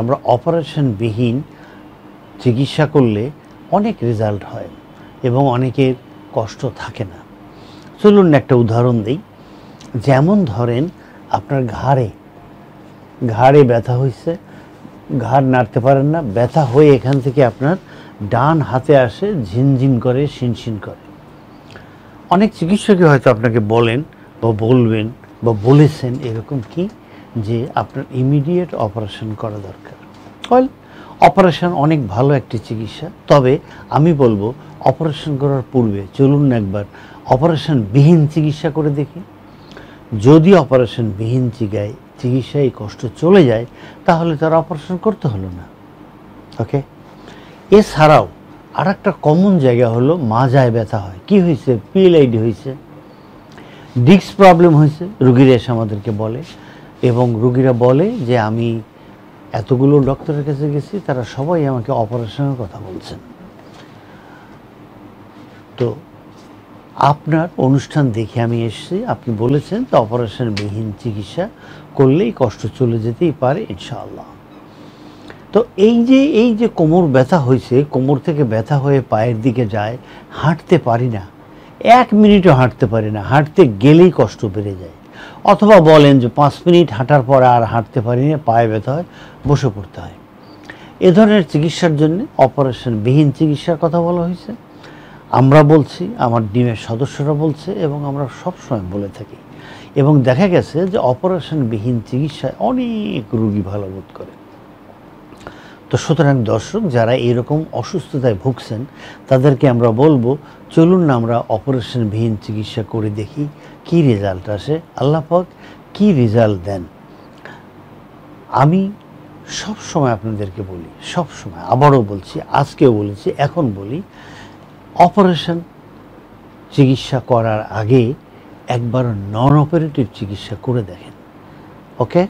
আমরা অপারেশনবিহীন চিকিৎসা করলে অনেক রেজাল্ট হয় এবং অনেকের কষ্ট থাকে না চলুন একটা উদাহরণ দিই যেমন ধরেন আপনার ঘাড়ে ঘাড়ে ব্যথা হয়েছে ঘাড় নাড়তে পারেন না ব্যথা হয়ে এখান থেকে আপনার ডান হাতে আসে ঝিনঝিন করে শিনশিন করে অনেক চিকিৎসকই হয়তো আপনাকে বলেন বা বলবেন বা বলেছেন এরকম কি যে আপনার ইমিডিয়েট অপারেশন করা দরকার ওয়েল অপারেশন অনেক ভালো একটি চিকিৎসা তবে আমি বলবো অপারেশন করার পূর্বে চলুন একবার অপারেশন বিহীন চিকিৎসা করে দেখি যদি অপারেশন বিহীন চিকায় চিকিৎসায় কষ্ট চলে যায় তাহলে তার অপারেশন করতে হলো না ওকে এছাড়াও আর একটা কমন জায়গা হলো মাজায় ব্যথা হয় কি হয়েছে পিএলআইডি হয়েছে ডিস্ক প্রবলেম হয়েছে রুগীরা এসে আমাদেরকে বলে এবং রুগীরা বলে যে আমি এতগুলো ডক্টরের কাছে গেছি তারা সবাই আমাকে অপারেশনের কথা বলছেন তো আপনার অনুষ্ঠান দেখে আমি এসেছি আপনি বলেছেন তো অপারেশনবিহীন চিকিৎসা করলেই কষ্ট চলে যেতেই পারে ইনশাআল্লাহ তো এই যে এই যে কোমর ব্যথা হয়েছে কোমর থেকে ব্যথা হয়ে পায়ের দিকে যায় হাঁটতে পারি না এক মিনিটও হাঁটতে পারি না হাঁটতে গেলেই কষ্ট বেড়ে যায় অথবা বলেন যে পাঁচ মিনিট হাঁটার পরে আর হাঁটতে পারি না পায়ে ব্যথা হয় বসে পড়তে হয় এ ধরনের চিকিৎসার জন্য অপারেশনবিহীন চিকিৎসার কথা বলা হয়েছে আমরা বলছি আমার ডিমের সদস্যরা বলছে এবং আমরা সবসময় বলে থাকি এবং দেখা গেছে যে অপারেশনবিহীন চিকিৎসায় অনেক রুগী ভালো বোধ করে তো সুতরাং দর্শক যারা এরকম অসুস্থতায় ভুগছেন তাদেরকে আমরা বলবো চলুন না আমরা অপারেশনবিহীন চিকিৎসা করে দেখি কি রেজাল্ট আসে আল্লাপাক কি রেজাল্ট দেন আমি সব সময় আপনাদেরকে বলি সব সময় আবারও বলছি আজকেও বলেছি এখন বলি অপারেশন চিকিৎসা করার আগে একবার নন অপারেটিভ চিকিৎসা করে দেখেন ওকে